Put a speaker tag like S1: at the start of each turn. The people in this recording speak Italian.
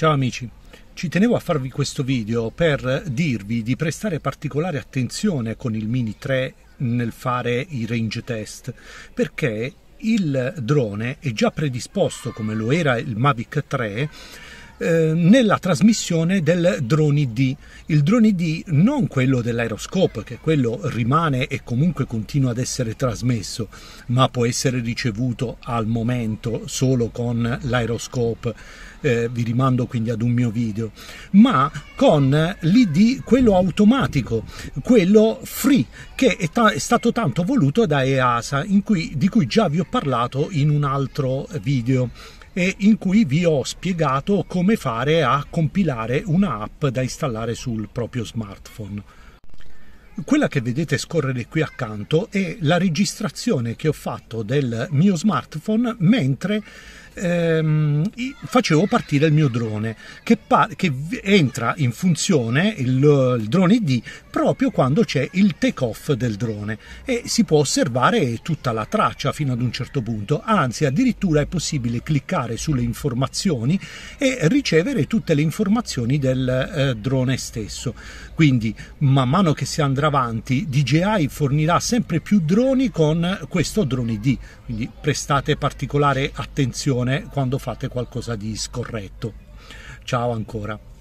S1: Ciao amici, ci tenevo a farvi questo video per dirvi di prestare particolare attenzione con il Mini 3 nel fare i range test perché il drone è già predisposto come lo era il Mavic 3 eh, nella trasmissione del drone ID. Il drone ID non quello dell'aeroscope, che quello rimane e comunque continua ad essere trasmesso, ma può essere ricevuto al momento solo con l'aeroscope. Eh, vi rimando quindi ad un mio video, ma con l'ID quello automatico, quello free, che è, ta- è stato tanto voluto da EASA, cui, di cui già vi ho parlato in un altro video e in cui vi ho spiegato come fare a compilare un'app da installare sul proprio smartphone. Quella che vedete scorrere qui accanto è la registrazione che ho fatto del mio smartphone mentre ehm, facevo partire il mio drone che, pa- che entra in funzione il, il, drone ID proprio quando c'è il take off del drone e si può osservare tutta la traccia fino ad un certo punto anzi addirittura è possibile cliccare sulle informazioni e ricevere tutte le informazioni del eh, drone stesso quindi man mano che si andrà avanti DJI fornirà sempre più droni con questo drone ID quindi prestate particolare attenzione attenzione quando fate qualcosa di scorretto. Ciao ancora.